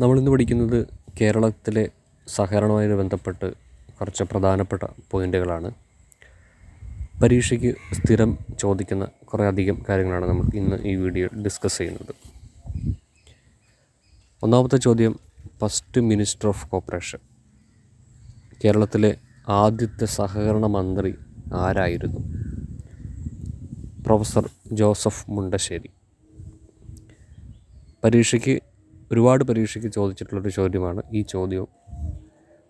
നമ്മളിന്ന് പഠിക്കുന്നത് കേരളത്തിലെ സഹകരണവുമായി ബന്ധപ്പെട്ട് കുറച്ച് പ്രധാനപ്പെട്ട പോയിൻറ്റുകളാണ് പരീക്ഷയ്ക്ക് സ്ഥിരം ചോദിക്കുന്ന കുറേ അധികം കാര്യങ്ങളാണ് നമ്മൾ ഇന്ന് ഈ വീഡിയോ ഡിസ്കസ് ചെയ്യുന്നത് ഒന്നാമത്തെ ചോദ്യം ഫസ്റ്റ് മിനിസ്റ്റർ ഓഫ് കോപ്പറേഷൻ കേരളത്തിലെ ആദ്യത്തെ സഹകരണ മന്ത്രി ആരായിരുന്നു പ്രൊഫസർ ജോസഫ് മുണ്ടശ്ശേരി പരീക്ഷയ്ക്ക് ഒരുപാട് പരീക്ഷയ്ക്ക് ചോദിച്ചിട്ടുള്ളൊരു ചോദ്യമാണ് ഈ ചോദ്യവും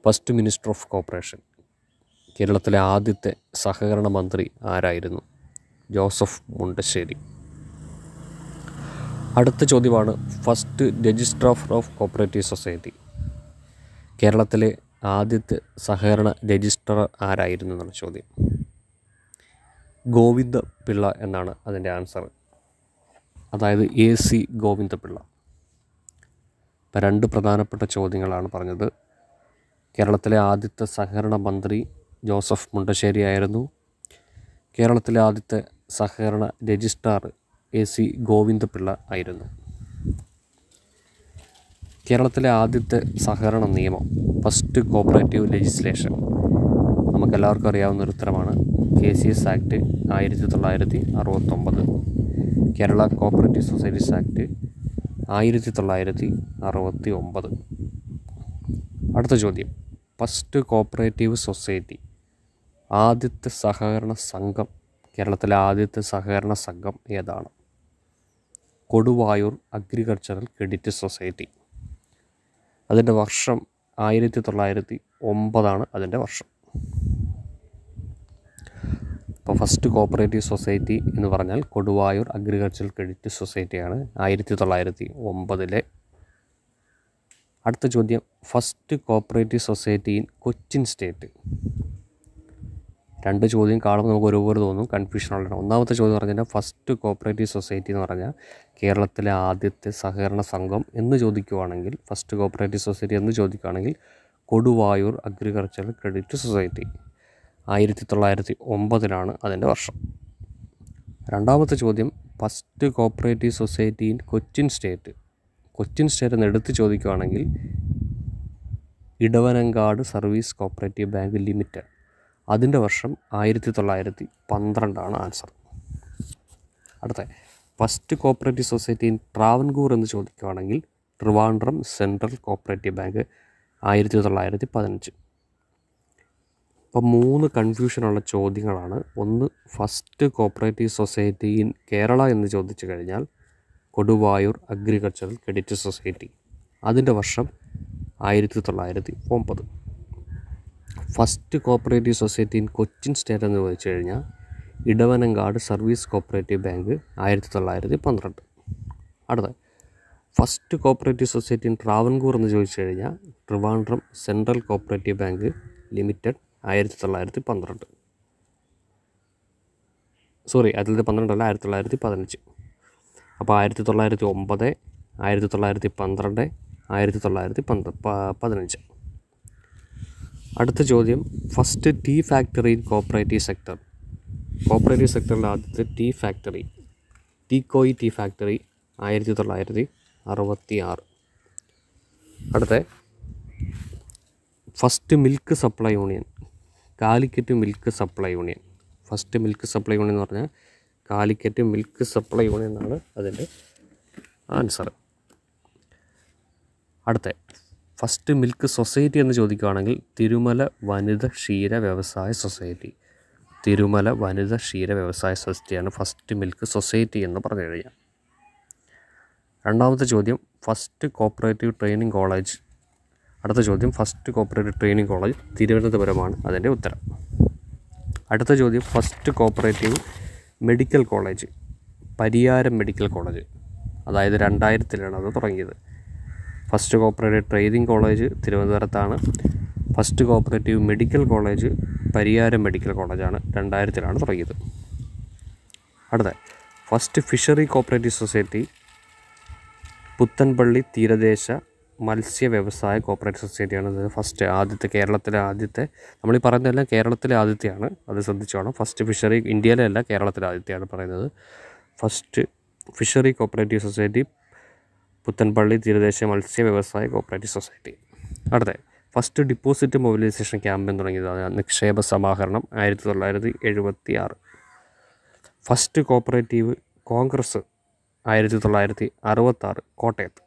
ഫസ്റ്റ് മിനിസ്റ്റർ ഓഫ് കോപ്പറേഷൻ കേരളത്തിലെ ആദ്യത്തെ സഹകരണ മന്ത്രി ആരായിരുന്നു ജോസഫ് മുണ്ടശ്ശേരി അടുത്ത ചോദ്യമാണ് first registrar of cooperative society കേരളത്തിലെ ആദ്യത്തെ സഹകരണ രജിസ്ട്രാർ ആരായിരുന്നു എന്നുള്ള ചോദ്യം ഗോവിന്ദ പിള്ള എന്നാണ് അതിൻ്റെ ആൻസർ അതായത് എ സി ഗോവിന്ദപിള്ള രണ്ട് പ്രധാനപ്പെട്ട ചോദ്യങ്ങളാണ് പറഞ്ഞത് കേരളത്തിലെ ആദ്യത്തെ സഹകരണ മന്ത്രി ജോസഫ് മുണ്ടശ്ശേരി ആയിരുന്നു കേരളത്തിലെ ആദ്യത്തെ സഹകരണ രജിസ്ട്രാർ എ സി ഗോവിന്ദപിള്ള ആയിരുന്നു കേരളത്തിലെ ആദ്യത്തെ സഹകരണ നിയമം ഫസ്റ്റ് കോപ്പറേറ്റീവ് ലെജിസ്ലേഷൻ നമുക്കെല്ലാവർക്കും അറിയാവുന്ന ഒരു ഉത്തരമാണ് കെ സി എസ് ആക്ട് ആയിരത്തി തൊള്ളായിരത്തി അറുപത്തൊമ്പത് കേരള കോപ്പറേറ്റീവ് സൊസൈറ്റീസ് ആക്ട് ആയിരത്തി തൊള്ളായിരത്തി അറുപത്തി ഒമ്പത് അടുത്ത ചോദ്യം ഫസ്റ്റ് കോപ്പറേറ്റീവ് സൊസൈറ്റി ആദ്യത്തെ സഹകരണ സംഘം കേരളത്തിലെ ആദ്യത്തെ സഹകരണ സംഘം ഏതാണ് കൊടുവായൂർ അഗ്രികൾച്ചറൽ ക്രെഡിറ്റ് സൊസൈറ്റി അതിൻ്റെ വർഷം ആയിരത്തി തൊള്ളായിരത്തി ഒമ്പതാണ് അതിൻ്റെ വർഷം അപ്പോൾ ഫസ്റ്റ് കോപ്പറേറ്റീവ് സൊസൈറ്റി എന്ന് പറഞ്ഞാൽ കൊടുവായൂർ അഗ്രികൾച്ചറൽ ക്രെഡിറ്റ് സൊസൈറ്റിയാണ് ആയിരത്തി തൊള്ളായിരത്തി ഒമ്പതിലെ അടുത്ത ചോദ്യം first cooperative society in Cochin state രണ്ട് ചോദ്യം കാണുമ്പോൾ നമുക്ക് ഒരുപോലെ തോന്നും കൺഫ്യൂഷൻ ഉള്ളതാണ് ഒന്നാമത്തെ ചോദ്യം എന്ന് പറഞ്ഞാൽ ഫസ്റ്റ് കോപ്പറേറ്റീവ് സൊസൈറ്റി എന്ന് പറഞ്ഞാൽ കേരളത്തിലെ ആദ്യത്തെ സഹകരണ സംഘം എന്ന് ചോദിക്കുവാണെങ്കിൽ ഫസ്റ്റ് കോപ്പറേറ്റീവ് സൊസൈറ്റി എന്ന് ചോദിക്കുകയാണെങ്കിൽ കൊടുവായൂർ അഗ്രികൾച്ചറൽ ക്രെഡിറ്റ് സൊസൈറ്റി ആയിരത്തി തൊള്ളായിരത്തി ഒമ്പതിലാണ് അതിൻ്റെ വർഷം രണ്ടാമത്തെ ചോദ്യം first cooperative society in Cochin state Cochin state എന്ന് എടുത്ത് ചോദിക്കുകയാണെങ്കിൽ Edavanakad service cooperative bank limited അതിൻ്റെ വർഷം ആയിരത്തി തൊള്ളായിരത്തി പന്ത്രണ്ടാണ് ആൻസർ അടുത്ത first cooperative society in Travancore എന്ന് ചോദിക്കുകയാണെങ്കിൽ ട്രിവാൻഡ്രം സെൻട്രൽ കോപ്പറേറ്റീവ് ബാങ്ക് ആയിരത്തി തൊള്ളായിരത്തി പതിനഞ്ച് അപ്പോൾ മൂന്ന് കൺഫ്യൂഷനുള്ള ചോദ്യങ്ങളാണ് ഒന്ന് first cooperative society in Kerala എന്ന് ചോദിച്ചു കഴിഞ്ഞാൽ കൊടുവായൂർ അഗ്രികൾച്ചറൽ ക്രെഡിറ്റ് സൊസൈറ്റി അതിൻ്റെ വർഷം ആയിരത്തി തൊള്ളായിരത്തി ഒമ്പത് first cooperative society in Cochin state എന്ന് ചോദിച്ചു കഴിഞ്ഞാൽ ഇടവനങ്കാട് സർവീസ് കോപ്പറേറ്റീവ് ബാങ്ക് ആയിരത്തി തൊള്ളായിരത്തി പന്ത്രണ്ട് അടുത്ത first cooperative society in Travancore എന്ന് ചോദിച്ചു കഴിഞ്ഞാൽ Trivandrum central cooperative bank limited ആയിരത്തി തൊള്ളായിരത്തി പന്ത്രണ്ട് സോറി ആയിരത്തി തൊള്ളായിരത്തി പന്ത്രണ്ടല്ല ആയിരത്തി തൊള്ളായിരത്തി പതിനഞ്ച് അപ്പോൾ ആയിരത്തി തൊള്ളായിരത്തി ഒമ്പത് ആയിരത്തി തൊള്ളായിരത്തി പന്ത്രണ്ട് ആയിരത്തി തൊള്ളായിരത്തി പന്ത്ര പതിനഞ്ച് അടുത്ത ചോദ്യം first tea factory in cooperative sector cooperative സെക്ടറിൻ്റെ ആദ്യത്തെ ടീ ഫാക്ടറി ടീ കോയി ടീ ഫാക്ടറി ആയിരത്തി തൊള്ളായിരത്തി അറുപത്തി ആറ് അടുത്ത first milk supply union Calicut milk supply union first milk supply union എന്ന് പറഞ്ഞാൽ കാലിക്കറ്റ് മിൽക്ക് സപ്ലൈ യൂണിയൻ എന്നാണ് അതിൻ്റെ ആൻസർ അടുത്ത ഫസ്റ്റ് മിൽക്ക് സൊസൈറ്റി എന്ന് ചോദിക്കുകയാണെങ്കിൽ തിരുമല വനിത ക്ഷീര വ്യവസായ സൊസൈറ്റി തിരുമല വനിത ക്ഷീര വ്യവസായ സൊസൈറ്റിയാണ് ഫസ്റ്റ് മിൽക്ക് സൊസൈറ്റി എന്ന് പറഞ്ഞു കഴിഞ്ഞാൽ രണ്ടാമത്തെ ചോദ്യം ഫസ്റ്റ് കോപ്പറേറ്റീവ് ട്രെയിനിങ് കോളേജ് അടുത്ത ചോദ്യം ഫസ്റ്റ് കോപ്പറേറ്റീവ് ട്രെയിനിങ് കോളേജ് തിരുവനന്തപുരമാണ് അതിൻ്റെ ഉത്തരം അടുത്ത ചോദ്യം first cooperative medical college Pariyaram medical college അതായത് രണ്ടായിരത്തിലാണ് അത് തുടങ്ങിയത് ഫസ്റ്റ് കോപ്പറേറ്റീവ് ട്രെയിനിങ് കോളേജ് തിരുവനന്തപുരത്താണ് first cooperative medical college Pariyaram medical കോളേജാണ് രണ്ടായിരത്തിലാണ് തുടങ്ങിയത് അടുത്ത first fishery cooperative society Puthenpally തീരദേശ മത്സ്യ വ്യവസായ കോപ്പറേറ്റ് സൊസൈറ്റിയാണ് അതായത് ഫസ്റ്റ് ആദ്യത്തെ കേരളത്തിലെ ആദ്യത്തെ നമ്മൾ ഈ പറയുന്നതെല്ലാം കേരളത്തിലെ ആദ്യത്തെയാണ് അത് ശ്രദ്ധിച്ചോണം ഫസ്റ്റ് ഫിഷറി ഇന്ത്യയിലല്ല കേരളത്തിലെ ആദ്യത്തെയാണ് പറയുന്നത് first fishery cooperative society Puthenpally തീരദേശ മത്സ്യ വ്യവസായ കോപ്പറേറ്റീവ് സൊസൈറ്റി അടുത്ത ഫസ്റ്റ് ഡിപ്പോസിറ്റ് മൊബിലൈസേഷൻ ക്യാമ്പയിൻ അതായത് നിക്ഷേപ സമാഹരണം ആയിരത്തി തൊള്ളായിരത്തി എഴുപത്തി ആറ് ഫസ്റ്റ് കോപ്പറേറ്റീവ് കോൺഗ്രസ് ആയിരത്തി തൊള്ളായിരത്തി അറുപത്താറ് കോട്ടയത്ത്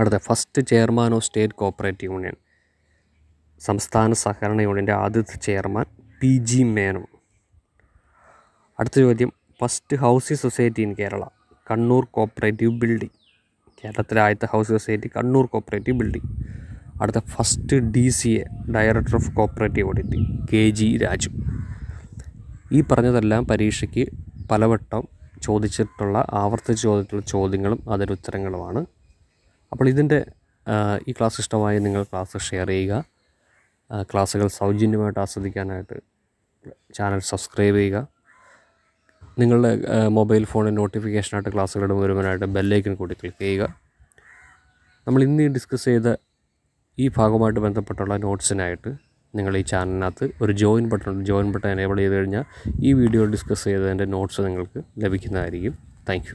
അടുത്ത first chairman of state cooperative union സംസ്ഥാന സഹകരണ യൂണിയൻ്റെ ആദ്യത്തെ ചെയർമാൻ പി ജി മേനോൻ അടുത്ത ചോദ്യം first housing society in Kerala Kannur cooperative building കേരളത്തിലെ ആദ്യത്തെ housing society Kannur cooperative building അടുത്ത first D C A director of cooperative audit K G Raju ഈ പറഞ്ഞതെല്ലാം പരീക്ഷയ്ക്ക് പലവട്ടം ചോദിച്ചിട്ടുള്ള ആവർത്തിച്ച് ചോദിച്ചിട്ടുള്ള ചോദ്യങ്ങളും അതിൻ്റെ ഉത്തരങ്ങളുമാണ് അപ്പോൾ ഇതിൻ്റെ ഈ ക്ലാസ് ഇഷ്ടമായി നിങ്ങൾ ക്ലാസ് ഷെയർ ചെയ്യുക ക്ലാസ്സുകൾ സൗജന്യമായിട്ട് ആസ്വദിക്കാനായിട്ട് ചാനൽ സബ്സ്ക്രൈബ് ചെയ്യുക നിങ്ങളുടെ മൊബൈൽ ഫോണിൽ നോട്ടിഫിക്കേഷനായിട്ട് ക്ലാസ്സുകളുടെ വരുവാനായിട്ട് ബെല്ലൈക്കൻ കൂടി ക്ലിക്ക് ചെയ്യുക നമ്മൾ ഇന്ന് ഡിസ്കസ് ചെയ്ത ഈ ഭാഗവുമായിട്ട് ബന്ധപ്പെട്ടുള്ള നോട്ട്സിനായിട്ട് നിങ്ങൾ ഈ ചാനലിനകത്ത് ഒരു ജോയിൻ ബട്ടൺ ഉണ്ട് ജോയിൻ ബട്ടൺ എനേബിൾ ചെയ്ത് കഴിഞ്ഞാൽ ഈ വീഡിയോ ഡിസ്കസ് ചെയ്തതിൻ്റെ നോട്ട്സ് നിങ്ങൾക്ക് ലഭിക്കുന്നതായിരിക്കും താങ്ക്